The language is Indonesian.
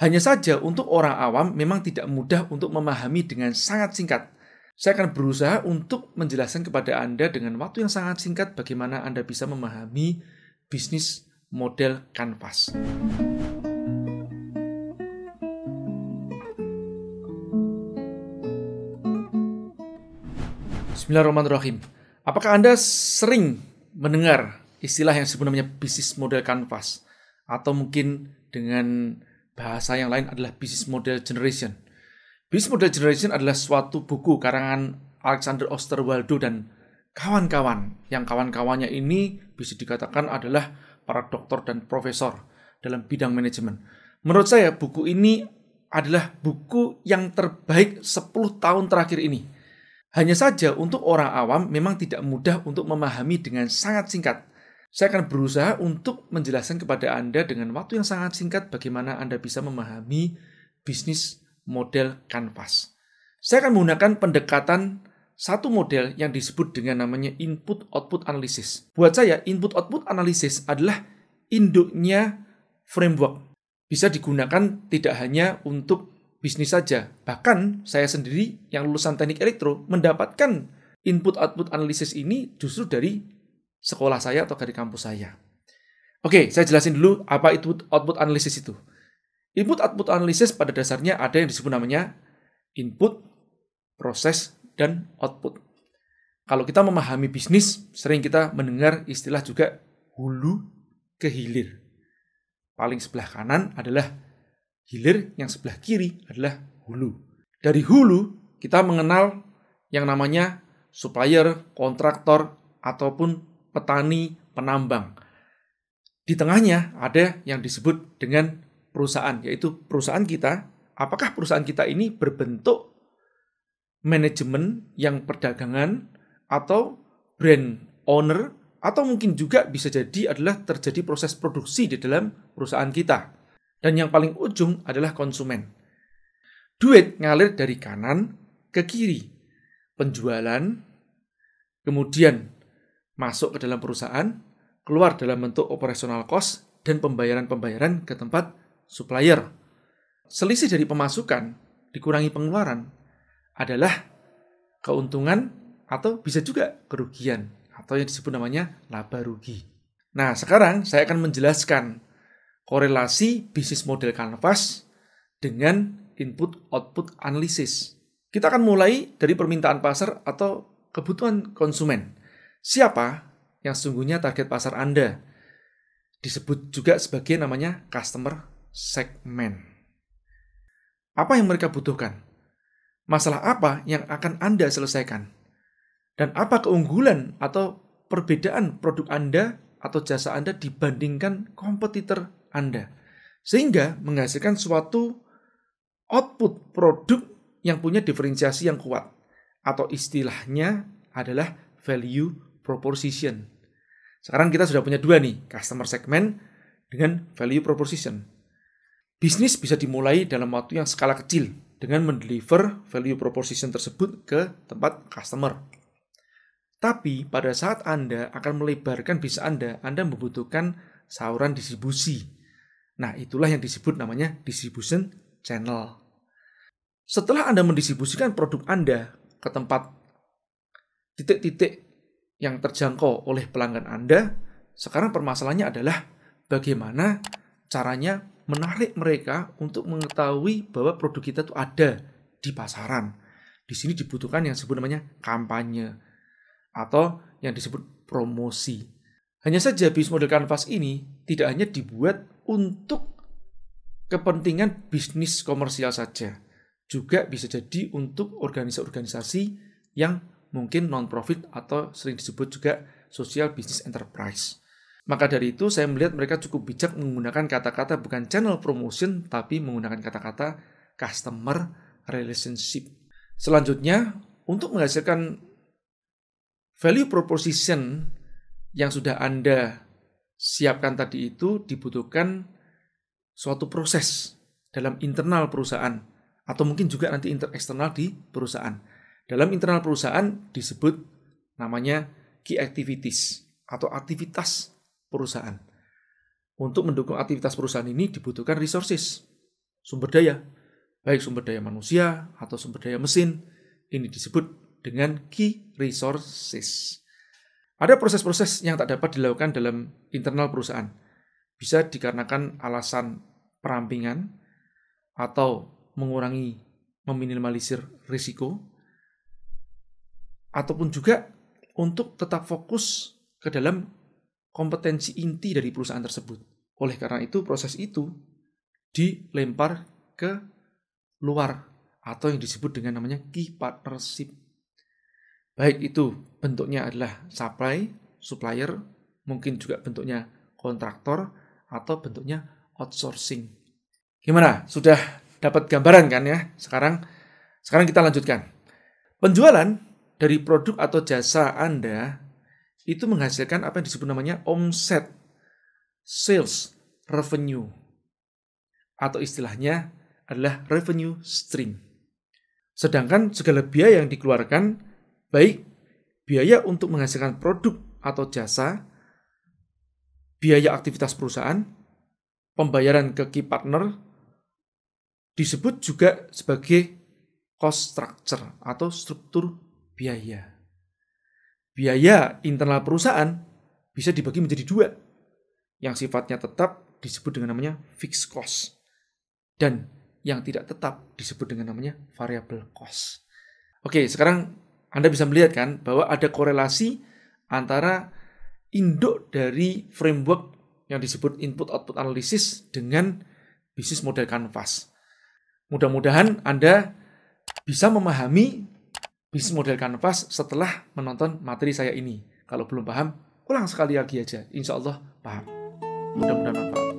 Hanya saja untuk orang awam memang tidak mudah untuk memahami dengan sangat singkat. Saya akan berusaha untuk menjelaskan kepada Anda dengan waktu yang sangat singkat bagaimana Anda bisa memahami bisnis model kanvas. Bismillahirrahmanirrahim. Apakah Anda sering mendengar istilah yang sebenarnya bisnis model kanvas? Atau mungkin dengan bahasa yang lain adalah Business Model Generation. Business Model Generation adalah suatu buku karangan Alexander Osterwaldo dan kawan-kawan. Yang kawan-kawannya ini bisa dikatakan adalah para dokter dan profesor dalam bidang manajemen. Menurut saya buku ini adalah buku yang terbaik 10 tahun terakhir ini. Hanya saja untuk orang awam memang tidak mudah untuk memahami dengan sangat singkat. Saya akan berusaha untuk menjelaskan kepada Anda dengan waktu yang sangat singkat bagaimana Anda bisa memahami bisnis model kanvas. Saya akan menggunakan pendekatan satu model yang disebut dengan namanya input-output analysis. Buat saya, input-output analysis adalah induknya framework. Bisa digunakan tidak hanya untuk bisnis saja. Bahkan saya sendiri yang lulusan teknik elektro mendapatkan input-output analysis ini justru dari sekolah saya atau dari kampus saya. Oke, saya jelasin dulu apa itu output analysis itu. Input output analysis pada dasarnya ada yang disebut namanya input, proses, dan output. Kalau kita memahami bisnis, sering kita mendengar istilah juga hulu ke hilir. Paling sebelah kanan adalah hilir, yang sebelah kiri adalah hulu. Dari hulu, kita mengenal yang namanya supplier, kontraktor, ataupun petani, penambang. Di tengahnya ada yang disebut dengan perusahaan, yaitu perusahaan kita. Apakah perusahaan kita ini berbentuk manajemen yang perdagangan atau brand owner atau mungkin juga bisa jadi adalah terjadi proses produksi di dalam perusahaan kita. Dan yang paling ujung adalah konsumen. Duit ngalir dari kanan ke kiri. Penjualan, kemudian masuk ke dalam perusahaan, keluar dalam bentuk operasional cost, dan pembayaran-pembayaran ke tempat supplier. Selisih dari pemasukan dikurangi pengeluaran adalah keuntungan atau bisa juga kerugian atau yang disebut namanya laba rugi. Nah, sekarang saya akan menjelaskan korelasi bisnis model kanvas dengan input-output analisis. Kita akan mulai dari permintaan pasar atau kebutuhan konsumen siapa yang sungguhnya target pasar Anda. Disebut juga sebagai namanya customer segment. Apa yang mereka butuhkan? Masalah apa yang akan Anda selesaikan? Dan apa keunggulan atau perbedaan produk Anda atau jasa Anda dibandingkan kompetitor Anda? Sehingga menghasilkan suatu output produk yang punya diferensiasi yang kuat atau istilahnya adalah value proposition. Sekarang kita sudah punya dua nih, customer segment dengan value proposition. Bisnis bisa dimulai dalam waktu yang skala kecil dengan mendeliver value proposition tersebut ke tempat customer. Tapi pada saat Anda akan melebarkan bisnis Anda, Anda membutuhkan sauran distribusi. Nah, itulah yang disebut namanya distribution channel. Setelah Anda mendistribusikan produk Anda ke tempat titik-titik yang terjangkau oleh pelanggan Anda. Sekarang permasalahannya adalah bagaimana caranya menarik mereka untuk mengetahui bahwa produk kita itu ada di pasaran. Di sini dibutuhkan yang disebut namanya kampanye atau yang disebut promosi. Hanya saja bisnis model kanvas ini tidak hanya dibuat untuk kepentingan bisnis komersial saja, juga bisa jadi untuk organisasi-organisasi yang mungkin non-profit atau sering disebut juga social business enterprise. Maka dari itu saya melihat mereka cukup bijak menggunakan kata-kata bukan channel promotion tapi menggunakan kata-kata customer relationship. Selanjutnya, untuk menghasilkan value proposition yang sudah Anda siapkan tadi itu dibutuhkan suatu proses dalam internal perusahaan atau mungkin juga nanti inter eksternal di perusahaan. Dalam internal perusahaan disebut namanya key activities atau aktivitas perusahaan. Untuk mendukung aktivitas perusahaan ini dibutuhkan resources, sumber daya, baik sumber daya manusia atau sumber daya mesin. Ini disebut dengan key resources. Ada proses-proses yang tak dapat dilakukan dalam internal perusahaan. Bisa dikarenakan alasan perampingan atau mengurangi meminimalisir risiko ataupun juga untuk tetap fokus ke dalam kompetensi inti dari perusahaan tersebut. Oleh karena itu, proses itu dilempar ke luar atau yang disebut dengan namanya key partnership. Baik itu bentuknya adalah supply, supplier, mungkin juga bentuknya kontraktor atau bentuknya outsourcing. Gimana? Sudah dapat gambaran kan ya? Sekarang sekarang kita lanjutkan. Penjualan dari produk atau jasa Anda itu menghasilkan apa yang disebut namanya omset, sales, revenue. Atau istilahnya adalah revenue stream. Sedangkan segala biaya yang dikeluarkan, baik biaya untuk menghasilkan produk atau jasa, biaya aktivitas perusahaan, pembayaran ke key partner, disebut juga sebagai cost structure atau struktur biaya. Biaya internal perusahaan bisa dibagi menjadi dua, yang sifatnya tetap disebut dengan namanya fixed cost, dan yang tidak tetap disebut dengan namanya variable cost. Oke, sekarang Anda bisa melihat kan bahwa ada korelasi antara induk dari framework yang disebut input-output analysis dengan bisnis model canvas. Mudah-mudahan Anda bisa memahami bisnis model kanvas setelah menonton materi saya ini. Kalau belum paham, ulang sekali lagi aja. Insya Allah paham. Mudah-mudahan manfaat.